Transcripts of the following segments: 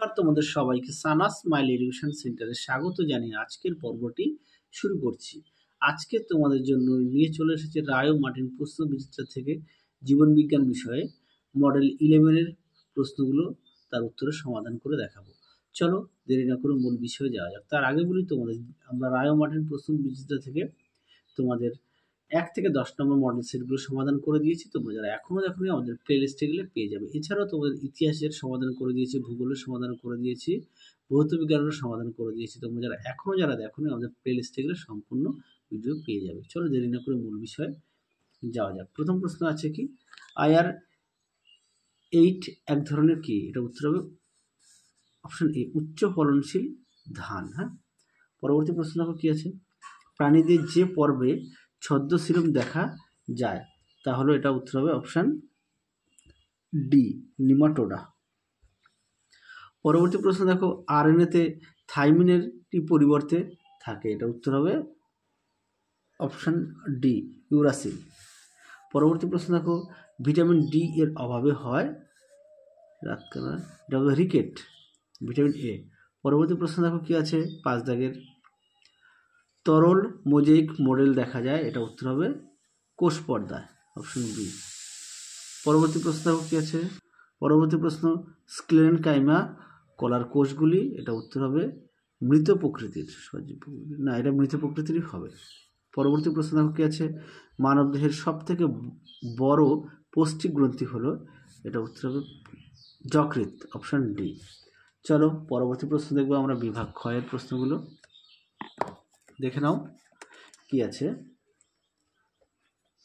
নমস্কার তোমাদের সবাইকে সানাস মাইল এডুকেশন সেন্টারে স্বাগত জানিয়ে আজকের পর্বটি শুরু করছি আজকে তোমাদের জন্য নিয়ে চলে এসেছে রায় মার্টিন প্রশ্ন বিচিত্র থেকে জীবনবিজ্ঞান বিষয়ে মডেল ইলেভেনের প্রশ্নগুলো তার উত্তরের সমাধান করে দেখাবো চলো দেরি না করে মূল বিষয়ে যাওয়া যাক তার আগে বলি তোমাদের আমরা রায় মার্টিন প্রশ্ন বিচিত্র থেকে তোমাদের এক থেকে দশ নম্বর মডেল সেটগুলো সমাধান করে দিয়েছি তোমরা যারা এখনও দেখো আমাদের লিস্টে গেলে পেয়ে যাবে এছাড়াও তোমাদের ইতিহাসের সমাধান করে দিয়েছি ভূগোলের সমাধান করে দিয়েছি ভৌত বিজ্ঞানের সমাধান করে দিয়েছি তোমরা যারা এখনও যারা দেখো আমাদের লিস্টে গেলে সম্পূর্ণ ভিডিও পেয়ে যাবে চলো দেরি না করে মূল বিষয়ে যাওয়া যাক প্রথম প্রশ্ন আছে কি আয়ার এইট এক ধরনের কি এটা উত্তর হবে অপশন এ উচ্চ ফলনশীল ধান হ্যাঁ পরবর্তী প্রশ্ন কি আছে প্রাণীদের যে পর্বে ছদ্ম দেখা যায় তাহলে এটা উত্তর হবে অপশান ডি নিমাটোডা পরবর্তী প্রশ্ন দেখো আরএনএতে থাইমিনের কি পরিবর্তে থাকে এটা উত্তর হবে অপশান ডি ইউরাসিল পরবর্তী প্রশ্ন দেখো ভিটামিন ডি এর অভাবে হয় রাতকানা এটা রিকেট ভিটামিন এ পরবর্তী প্রশ্ন দেখো কী আছে পাঁচ দাগের তরল মোজেক মডেল দেখা যায় এটা উত্তর হবে কোষ পর্দায় অপশন বি পরবর্তী প্রশ্ন কি আছে পরবর্তী প্রশ্ন স্ক্লেন কাইমা কলার কোষগুলি এটা উত্তর হবে মৃত প্রকৃতির সজীব না এটা মৃত প্রকৃতিরই হবে পরবর্তী প্রশ্ন দেখো কী আছে মানবদেহের সব থেকে বড় পৌষ্টিক গ্রন্থি হল এটা উত্তর হবে যকৃত অপশান ডি চলো পরবর্তী প্রশ্ন দেখবো আমরা বিভাগ ক্ষয়ের প্রশ্নগুলো দেখে নাও কি আছে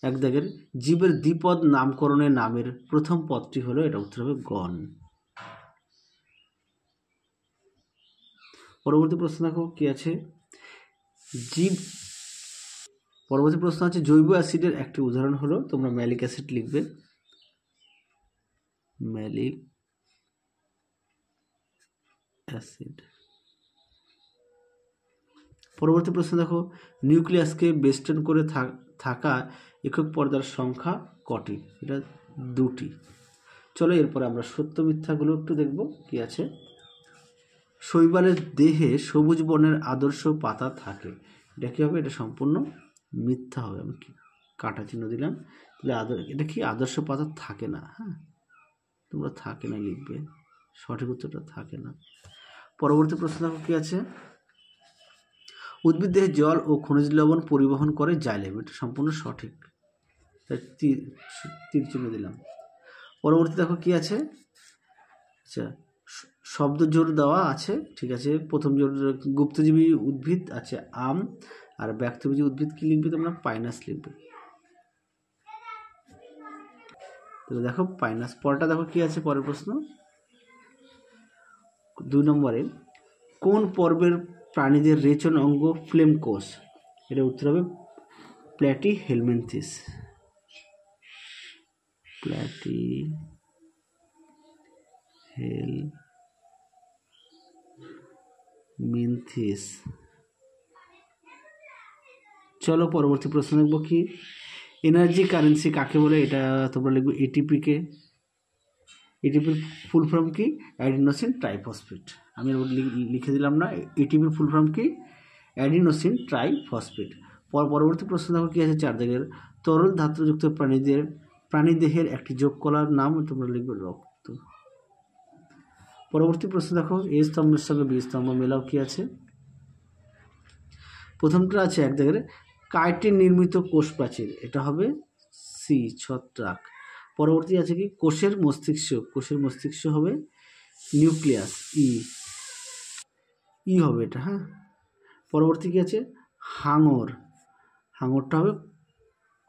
এক দাগের জীবের দ্বিপদ নামকরণের নামের প্রথম পদটি হলো এটা উত্তর হবে গণ পরবর্তী প্রশ্ন দেখো কি আছে জীব পরবর্তী প্রশ্ন আছে জৈব অ্যাসিডের একটি উদাহরণ হলো তোমরা ম্যালিক অ্যাসিড লিখবে ম্যালিক অ্যাসিড পরবর্তী প্রশ্ন দেখো নিউক্লিয়াসকে বেস্টন করে থাকা একক পর্দার সংখ্যা কটি এটা দুটি চলো এরপরে আমরা সত্য মিথ্যাগুলো একটু দেখব কি আছে শৈবালের দেহে সবুজ বর্ণের আদর্শ পাতা থাকে এটা কী হবে এটা সম্পূর্ণ মিথ্যা হবে আমি কাটা চিহ্ন দিলাম তাহলে আদর এটা কি আদর্শ পাতা থাকে না হ্যাঁ তোমরা থাকে না লিখবে সঠিক উত্তরটা থাকে না পরবর্তী প্রশ্ন দেখো কি আছে উদ্ভিদ দেহে জল ও খনিজ লবণ পরিবহন করে জাইলেম এটা সম্পূর্ণ সঠিক তীর চিহ্ন দিলাম পরবর্তী দেখো কি আছে আচ্ছা শব্দ জোর দেওয়া আছে ঠিক আছে প্রথম জোর গুপ্তজীবী উদ্ভিদ আছে আম আর ব্যক্তবীজী উদ্ভিদ কি লিখবে তোমরা পাইনাস লিখবে তো দেখো পাইনাস পরটা দেখো কি আছে পরের প্রশ্ন দুই নম্বরে কোন পর্বের প্রাণীদের রেচন অঙ্গ ফ্লেম কোষ এটা উত্তর হবে প্ল্যাটি হেলমেন্থিস প্ল্যাটি হেল মেন্থিস চলো পরবর্তী প্রশ্ন দেখবো কি এনার্জি কারেন্সি কাকে বলে এটা তোমরা লিখবে এটিপিকে এটিপির ফুল ফর্ম কি অ্যাডিনোসিন ট্রাইফসফেট আমি লিখে দিলাম না এটিপির ফুল ফর্ম কি অ্যাডিনোসিন ট্রাই ফসফেট পর পরবর্তী প্রশ্ন দেখো কী আছে চার দিকের তরল ধাত্রযুক্ত প্রাণীদের প্রাণীদেহের একটি যোগ কলার নাম তোমরা লিখবে রক্ত পরবর্তী প্রশ্ন দেখো এ স্তম্ভের সঙ্গে বি স্তম্ভ মেলাও কী আছে প্রথমটা আছে এক দেখে কাইটের নির্মিত কোষ প্রাচীর এটা হবে সি ছত্রাক পরবর্তী আছে কি কোষের মস্তিষ্ক কোষের মস্তিষ্ক হবে নিউক্লিয়াস ই e। ই হবে এটা হ্যাঁ পরবর্তী কী আছে হাঙর হাঙরটা হবে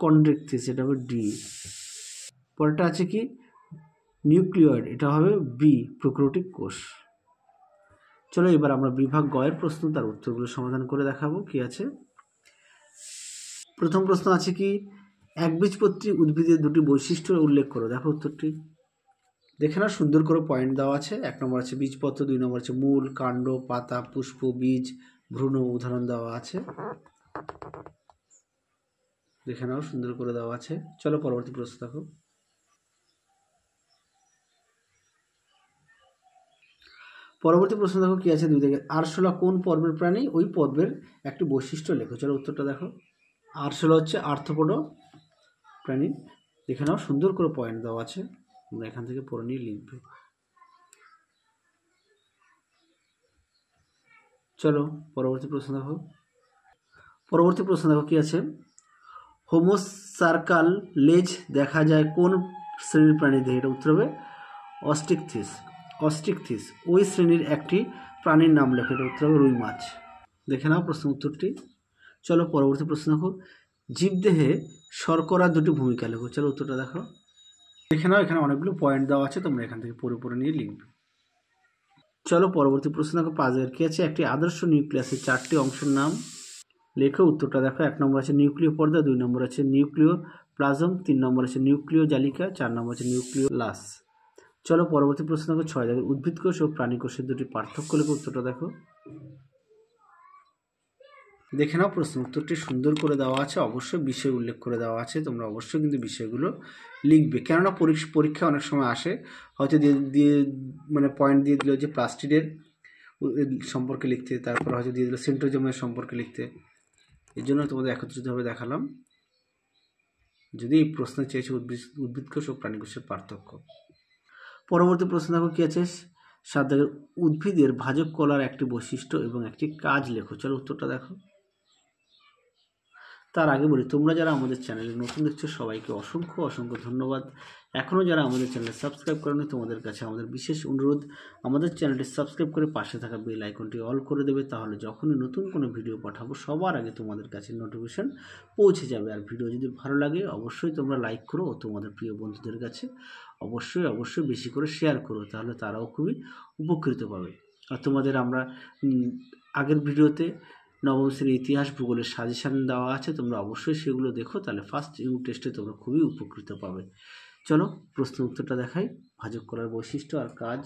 কন্ড্রেকথিস এটা হবে ডি পরেরটা আছে কি নিউক্লিয়েড এটা হবে বি প্রোক্রোটিক কোষ চলো এবার আমরা বিভাগ গয়ের প্রশ্ন তার উত্তরগুলো সমাধান করে দেখাবো কি আছে প্রথম প্রশ্ন আছে কি একবীজপত্রী উদ্ভিদের দুটি বৈশিষ্ট্য উল্লেখ করো দেখো উত্তরটি দেখে না সুন্দর করে পয়েন্ট দেওয়া আছে এক নম্বর আছে বীজপত্র দুই নম্বর আছে মূল কাণ্ড পাতা পুষ্প বীজ ভ্রূণ উদাহরণ দেওয়া আছে দেখে নাও সুন্দর করে দেওয়া আছে চলো পরবর্তী প্রশ্ন দেখো পরবর্তী প্রশ্ন দেখো কি আছে দুই থেকে আরশোলা কোন পর্বের প্রাণী ওই পর্বের একটি বৈশিষ্ট্য লেখো চলো উত্তরটা দেখো আরশোলা হচ্ছে আর্থপড প্রাণী দেখে নাও সুন্দর করে পয়েন্ট দেওয়া আছে তোমরা এখান থেকে পড়ে নিয়ে লিখবে চলো পরবর্তী প্রশ্ন দেখো পরবর্তী প্রশ্ন দেখো কি আছে হোমোসার্কাল লেজ দেখা যায় কোন শ্রেণীর প্রাণীদের এটা উত্তর হবে অস্টিকথিস অস্টিকথিস ওই শ্রেণীর একটি প্রাণীর নাম লেখো এটা উত্তর হবে রুই মাছ দেখে নাও প্রশ্ন উত্তরটি চলো পরবর্তী প্রশ্ন দেখো জীবদেহে শর্করা দুটি ভূমিকা লেখো চলো উত্তরটা দেখো দেখে নাও এখানে অনেকগুলো পয়েন্ট দেওয়া আছে তোমরা এখান থেকে পুরোপুরি নিয়ে লিখবে চলো পরবর্তী প্রশ্ন দেখো পাঁচের কি আছে একটি আদর্শ নিউক্লিয়াসের চারটি অংশের নাম লেখে উত্তরটা দেখো এক নম্বর আছে নিউক্লিয় পর্দা দুই নম্বর আছে নিউক্লিয় প্লাজম তিন নম্বর আছে নিউক্লিয় জালিকা চার নম্বর আছে নিউক্লিয় লাস চলো পরবর্তী প্রশ্ন দেখো ছয় দেখো উদ্ভিদ কোষ ও প্রাণী কোষের দুটি পার্থক্য লেখো উত্তরটা দেখো দেখে নাও প্রশ্ন উত্তরটি সুন্দর করে দেওয়া আছে অবশ্যই বিষয় উল্লেখ করে দেওয়া আছে তোমরা অবশ্যই কিন্তু বিষয়গুলো লিখবে কেননা পরীক্ষা অনেক সময় আসে হয়তো দিয়ে দিয়ে মানে পয়েন্ট দিয়ে দিল যে প্লাস্টিডের সম্পর্কে লিখতে তারপর হয়তো দিয়ে দিল সিন্টোজমের সম্পর্কে লিখতে এর জন্য তোমাদের একত্রিতভাবে দেখালাম যদি এই প্রশ্নে চেয়েছে উদ্ভিদ উদ্ভিদকোষ ও প্রাণীকোষের পার্থক্য পরবর্তী প্রশ্ন দেখো কী আছে সাত উদ্ভিদের ভাজক কলার একটি বৈশিষ্ট্য এবং একটি কাজ লেখো চলো উত্তরটা দেখো তার আগে বলি তোমরা যারা আমাদের চ্যানেলে নতুন দেখছো সবাইকে অসংখ্য অসংখ্য ধন্যবাদ এখনও যারা আমাদের চ্যানেলে সাবস্ক্রাইব করেনি তোমাদের কাছে আমাদের বিশেষ অনুরোধ আমাদের চ্যানেলটি সাবস্ক্রাইব করে পাশে থাকা বেল আইকনটি অল করে দেবে তাহলে যখনই নতুন কোনো ভিডিও পাঠাবো সবার আগে তোমাদের কাছে নোটিফিকেশান পৌঁছে যাবে আর ভিডিও যদি ভালো লাগে অবশ্যই তোমরা লাইক করো ও তোমাদের প্রিয় বন্ধুদের কাছে অবশ্যই অবশ্যই বেশি করে শেয়ার করো তাহলে তারাও খুবই উপকৃত পাবে আর তোমাদের আমরা আগের ভিডিওতে নবম শ্রেণীর ইতিহাস ভূগোলের সাজেশান দেওয়া আছে তোমরা অবশ্যই সেগুলো দেখো তাহলে ফার্স্ট ইউনিট টেস্টে তোমরা খুবই উপকৃত পাবে চলো প্রশ্ন উত্তরটা দেখাই ভাজক করার বৈশিষ্ট্য আর কাজ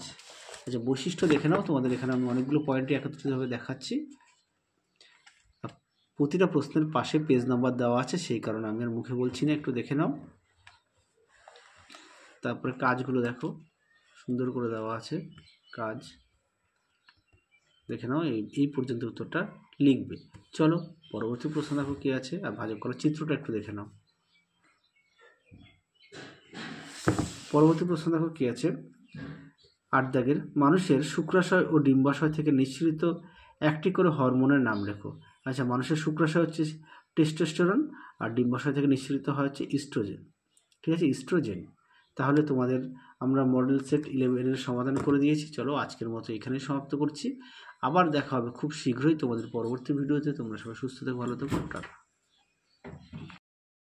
আচ্ছা বৈশিষ্ট্য দেখে নাও তোমাদের এখানে আমি অনেকগুলো পয়েন্টে একত্রিতভাবে দেখাচ্ছি প্রতিটা প্রশ্নের পাশে পেজ নাম্বার দেওয়া আছে সেই কারণে আমি আর মুখে বলছি না একটু দেখে নাও তারপরে কাজগুলো দেখো সুন্দর করে দেওয়া আছে কাজ দেখে নাও এই পর্যন্ত উত্তরটা লিখবে চলো পরবর্তী প্রশ্ন দেখো কী আছে আর ভাজক করার চিত্রটা একটু দেখে নাও পরবর্তী প্রশ্ন দেখো কী আছে আট দাগের মানুষের শুক্রাশয় ও ডিম্বাশয় থেকে নিঃসৃত একটি করে হরমোনের নাম লেখো আচ্ছা মানুষের শুক্রাশয় হচ্ছে টেস্টোস্টেরন আর ডিম্বাশয় থেকে নিঃসৃত হয় হচ্ছে ইস্ট্রোজেন ঠিক আছে ইস্ট্রোজেন তাহলে তোমাদের আমরা মডেল সেট ইলেভেনের সমাধান করে দিয়েছি চলো আজকের মতো এখানেই সমাপ্ত করছি আবার দেখা হবে খুব শীঘ্রই তোমাদের পরবর্তী ভিডিওতে তোমরা সবাই সুস্থ থাকো ভালো থাকো টাটা